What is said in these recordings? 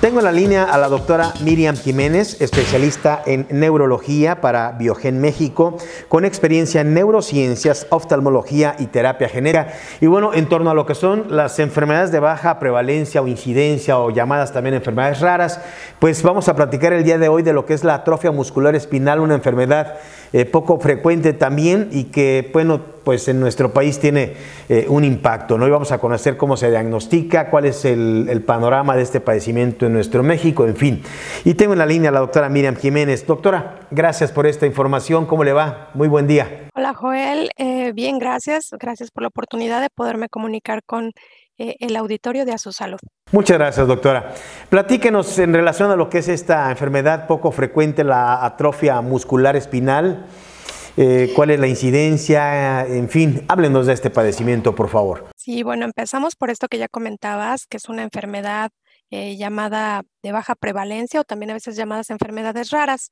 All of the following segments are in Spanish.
Tengo en la línea a la doctora Miriam Jiménez, especialista en neurología para Biogen México, con experiencia en neurociencias, oftalmología y terapia genérica. Y bueno, en torno a lo que son las enfermedades de baja prevalencia o incidencia o llamadas también enfermedades raras, pues vamos a platicar el día de hoy de lo que es la atrofia muscular espinal, una enfermedad eh, poco frecuente también y que, bueno, pues en nuestro país tiene eh, un impacto. ¿no? Y vamos a conocer cómo se diagnostica, cuál es el, panorama de este padecimiento en nuestro México, en fin. Y tengo en la línea a la doctora Miriam Jiménez. Doctora, gracias por esta información. ¿Cómo le va? Muy buen día. Hola Joel, eh, bien, gracias. Gracias por la oportunidad de poderme comunicar con eh, el auditorio de A Salud. Muchas gracias, doctora. Platíquenos en relación a lo que es esta enfermedad poco frecuente, la atrofia muscular espinal. Eh, cuál es la incidencia, en fin, háblenos de este padecimiento, por favor. Sí, bueno, empezamos por esto que ya comentabas, que es una enfermedad eh, llamada de baja prevalencia o también a veces llamadas enfermedades raras.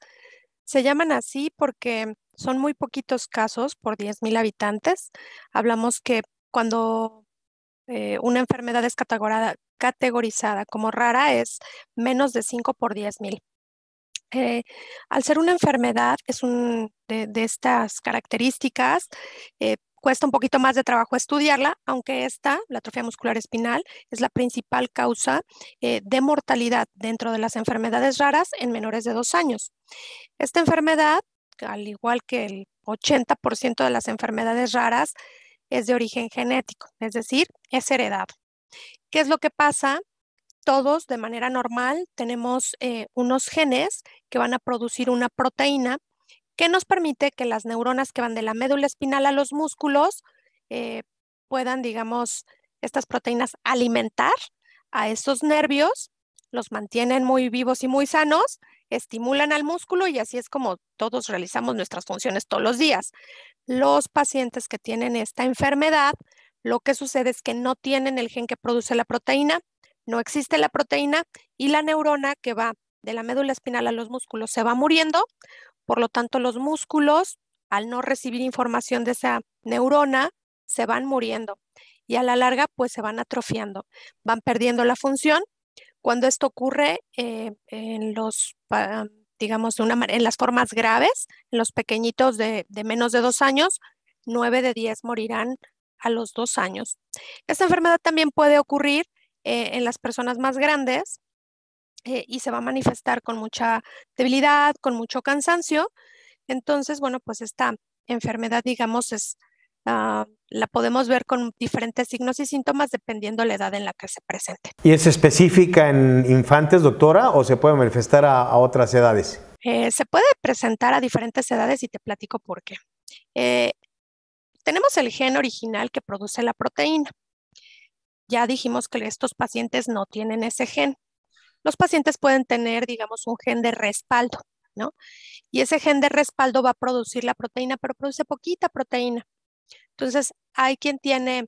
Se llaman así porque son muy poquitos casos por 10.000 habitantes. Hablamos que cuando eh, una enfermedad es categorizada, categorizada como rara es menos de 5 por 10.000. Eh, al ser una enfermedad es un, de, estas características, eh, cuesta un poquito más de trabajo estudiarla, aunque esta, la atrofia muscular espinal, es la principal causa eh, de mortalidad dentro de las enfermedades raras en menores de dos años. Esta enfermedad, al igual que el 80% de las enfermedades raras, es de origen genético, es decir, es heredado. ¿Qué es lo que pasa? todos de manera normal tenemos eh, unos genes que van a producir una proteína que nos permite que las neuronas que van de la médula espinal a los músculos eh, puedan, digamos, estas proteínas alimentar a esos nervios, los mantienen muy vivos y muy sanos, estimulan al músculo y así es como todos realizamos nuestras funciones todos los días. Los pacientes que tienen esta enfermedad, lo que sucede es que no tienen el gen que produce la proteína no existe la proteína y la neurona que va de la médula espinal a los músculos se va muriendo, por lo tanto los músculos, al no recibir información de esa neurona, se van muriendo y a la larga pues se van atrofiando, van perdiendo la función. Cuando esto ocurre eh, en los, digamos, una, en las formas graves, en los pequeñitos de, de menos de dos años, nueve de diez morirán a los dos años. Esta enfermedad también puede ocurrir eh, en las personas más grandes eh, y se va a manifestar con mucha debilidad, con mucho cansancio. Entonces, bueno, pues esta enfermedad, digamos, es, ah, la podemos ver con diferentes signos y síntomas dependiendo la edad en la que se presente. ¿Y es específica en infantes, doctora, o se puede manifestar a, otras edades? Eh, se puede presentar a diferentes edades y te platico por qué. tenemos el gen original que produce la proteína. Ya dijimos que estos pacientes no tienen ese gen. Los pacientes pueden tener, digamos, un gen de respaldo, ¿no? Y ese gen de respaldo va a producir la proteína, pero produce poquita proteína. Entonces, hay quien tiene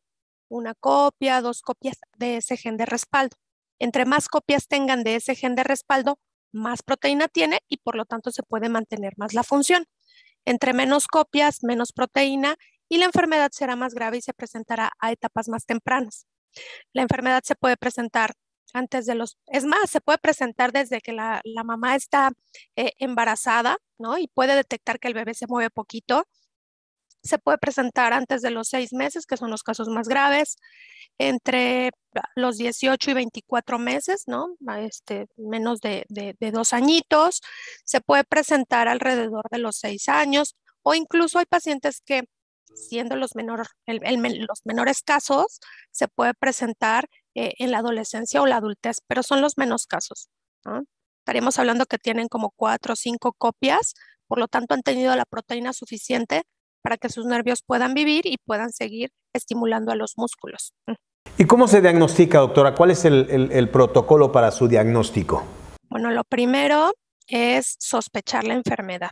una copia, dos copias de ese gen de respaldo. Entre más copias tengan de ese gen de respaldo, más proteína tiene y por lo tanto se puede mantener más la función. Entre menos copias, menos proteína y la enfermedad será más grave y se presentará a etapas más tempranas. La enfermedad se puede presentar antes de los, es más, se puede presentar desde que la, mamá está eh, embarazada, ¿no? Y puede detectar que el bebé se mueve poquito. Se puede presentar antes de los seis meses, que son los casos más graves, entre los 18 y 24 meses, ¿no? Este, menos de, de dos añitos. Se puede presentar alrededor de los seis años o incluso hay pacientes que siendo los, menores casos, se puede presentar eh, en la adolescencia o la adultez, pero son los menos casos. Estaríamos hablando que tienen como cuatro o cinco copias, por lo tanto han tenido la proteína suficiente para que sus nervios puedan vivir y puedan seguir estimulando a los músculos. ¿Y cómo se diagnostica, doctora? ¿Cuál es el, el protocolo para su diagnóstico? Bueno, lo primero es sospechar la enfermedad.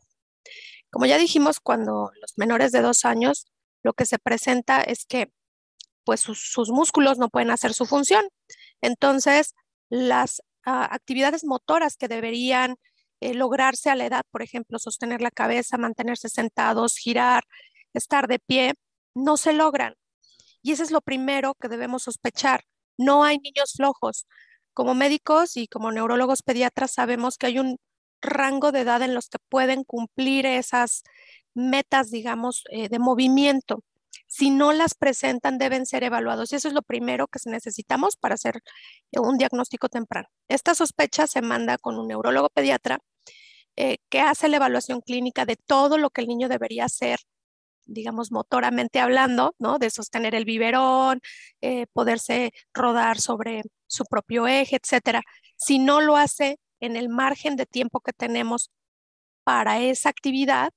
Como ya dijimos, cuando los menores de dos años lo que se presenta es que pues sus, músculos no pueden hacer su función. Entonces, las ah, actividades motoras que deberían eh, lograrse a la edad, por ejemplo, sostener la cabeza, mantenerse sentados, girar, estar de pie, no se logran. Y eso es lo primero que debemos sospechar. No hay niños flojos. Como médicos y como neurólogos pediatras sabemos que hay un rango de edad en los que pueden cumplir esas, metas, digamos, eh, de movimiento. Si no las presentan, deben ser evaluados. Y eso es lo primero que necesitamos para hacer eh, un diagnóstico temprano. Esta sospecha se manda con un neurólogo pediatra eh, que hace la evaluación clínica de todo lo que el niño debería hacer digamos, motoramente hablando, ¿no? De sostener el biberón, poderse rodar sobre su propio eje, etcétera. Si no lo hace en el margen de tiempo que tenemos para esa actividad,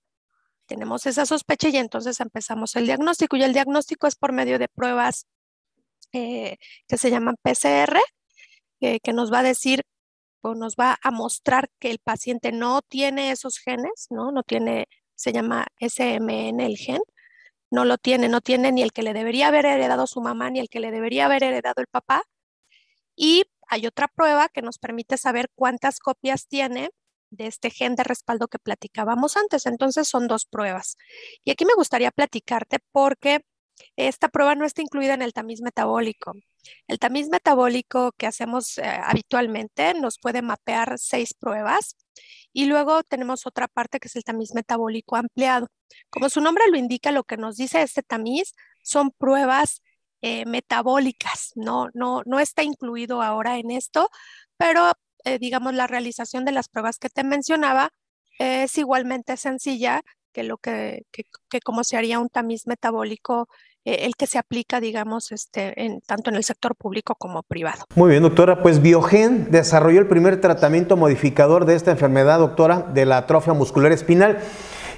tenemos esa sospecha y entonces empezamos el diagnóstico. Y el diagnóstico es por medio de pruebas eh, que se llaman PCR, que nos va a decir o nos va a mostrar que el paciente no tiene esos genes, ¿no? No tiene, se llama SMN el gen, no lo tiene, no tiene ni el que le debería haber heredado su mamá, ni el que le debería haber heredado el papá. Y hay otra prueba que nos permite saber cuántas copias tiene de este gen de respaldo que platicábamos antes. Entonces son dos pruebas. Y aquí me gustaría platicarte porque esta prueba no está incluida en el tamiz metabólico. El tamiz metabólico que hacemos eh, habitualmente nos puede mapear seis pruebas y luego tenemos otra parte que es el tamiz metabólico ampliado. Como su nombre lo indica, lo que nos dice este tamiz son pruebas eh, metabólicas, no, no, no está incluido ahora en esto, pero eh, digamos, la realización de las pruebas que te mencionaba eh, es igualmente sencilla que lo que, que, como se haría un tamiz metabólico eh, el que se aplica, digamos, este, en, tanto en el sector público como privado. Muy bien, doctora. Pues Biogen desarrolló el primer tratamiento modificador de esta enfermedad, doctora, de la atrofia muscular espinal.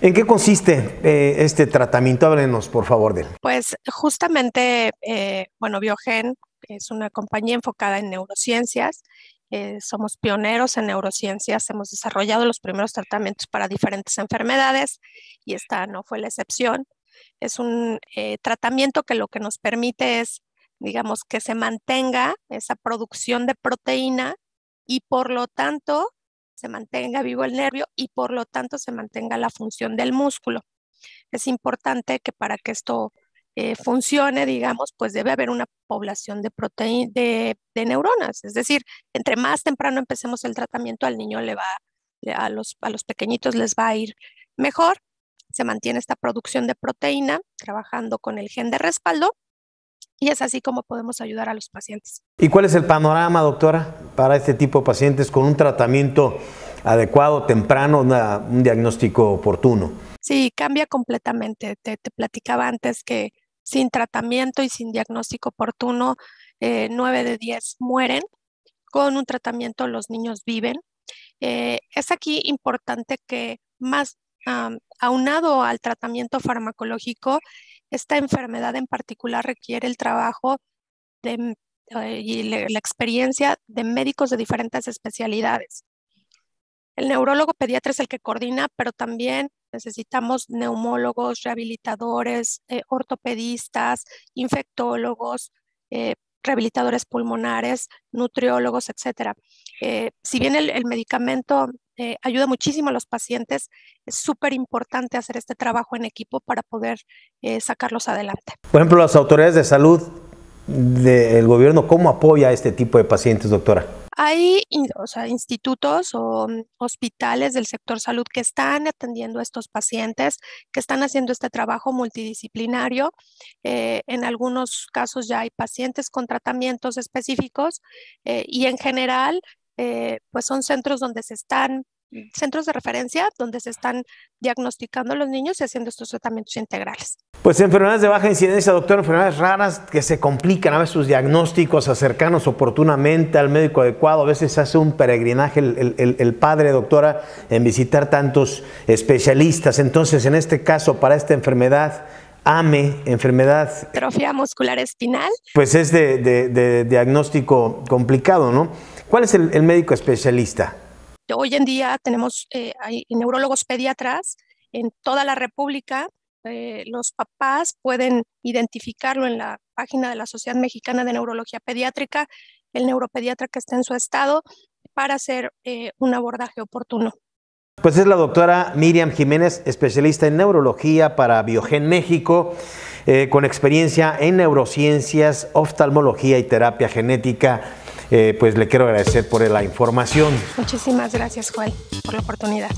¿En qué consiste este tratamiento? Háblenos, por favor, de él. Pues justamente, bueno, Biogen es una compañía enfocada en neurociencias eh, somos pioneros en neurociencias, hemos desarrollado los primeros tratamientos para diferentes enfermedades y esta no fue la excepción. Es un eh, tratamiento que lo que nos permite es, digamos, que se mantenga esa producción de proteína y por lo tanto se mantenga vivo el nervio y por lo tanto se mantenga la función del músculo. Es importante que para que esto eh, funcione, digamos, pues debe haber una población de, de, neuronas. Es decir, entre más temprano empecemos el tratamiento, al niño le va, a los, a los pequeñitos les va a ir mejor. Se mantiene esta producción de proteína trabajando con el gen de respaldo y es así como podemos ayudar a los pacientes. ¿Y cuál es el panorama, doctora, para este tipo de pacientes con un tratamiento adecuado, temprano, un diagnóstico oportuno? Sí, cambia completamente. te platicaba antes que sin tratamiento y sin diagnóstico oportuno, 9 eh, de 10 mueren. Con un tratamiento los niños viven. Eh, es aquí importante que más aunado al tratamiento farmacológico, esta enfermedad en particular requiere el trabajo mm, eh, y la experiencia de médicos de diferentes especialidades. El neurólogo pediatra es el que coordina, pero también Necesitamos neumólogos, rehabilitadores, eh, ortopedistas, infectólogos, eh, rehabilitadores pulmonares, nutriólogos, etcétera. Eh, si bien el, medicamento ayuda muchísimo a los pacientes, es súper importante hacer este trabajo en equipo para poder sacarlos adelante. Por ejemplo, las autoridades de salud del gobierno, ¿cómo apoya a este tipo de pacientes, doctora? Hay institutos o mm, hospitales del sector salud que están atendiendo a estos pacientes, que están haciendo este trabajo multidisciplinario. Eh, en algunos casos ya hay pacientes con tratamientos específicos eh, y en general, eh, pues son centros donde se están centros de referencia donde se están diagnosticando los niños y haciendo estos tratamientos integrales. Pues enfermedades de baja incidencia, doctor, enfermedades raras que se complican a veces sus diagnósticos, acercarnos oportunamente al médico adecuado, a veces hace un peregrinaje el, padre, doctora, en visitar tantos especialistas. Entonces, en este caso, para esta enfermedad, AME, enfermedad. muscular espinal. Pues es de, diagnóstico complicado, ¿no? ¿Cuál es el médico especialista? Hoy en día tenemos eh, neurólogos pediatras en toda la República. Eh, los papás pueden identificarlo en la página de la Sociedad Mexicana de Neurología Pediátrica, el neuropediatra que está en su estado, para hacer eh, un abordaje oportuno. Pues es la doctora Miriam Jiménez, especialista en neurología para Biogen México, con experiencia en neurociencias, oftalmología y terapia genética. Eh, pues le quiero agradecer por la información. Muchísimas gracias, Juan, por la oportunidad.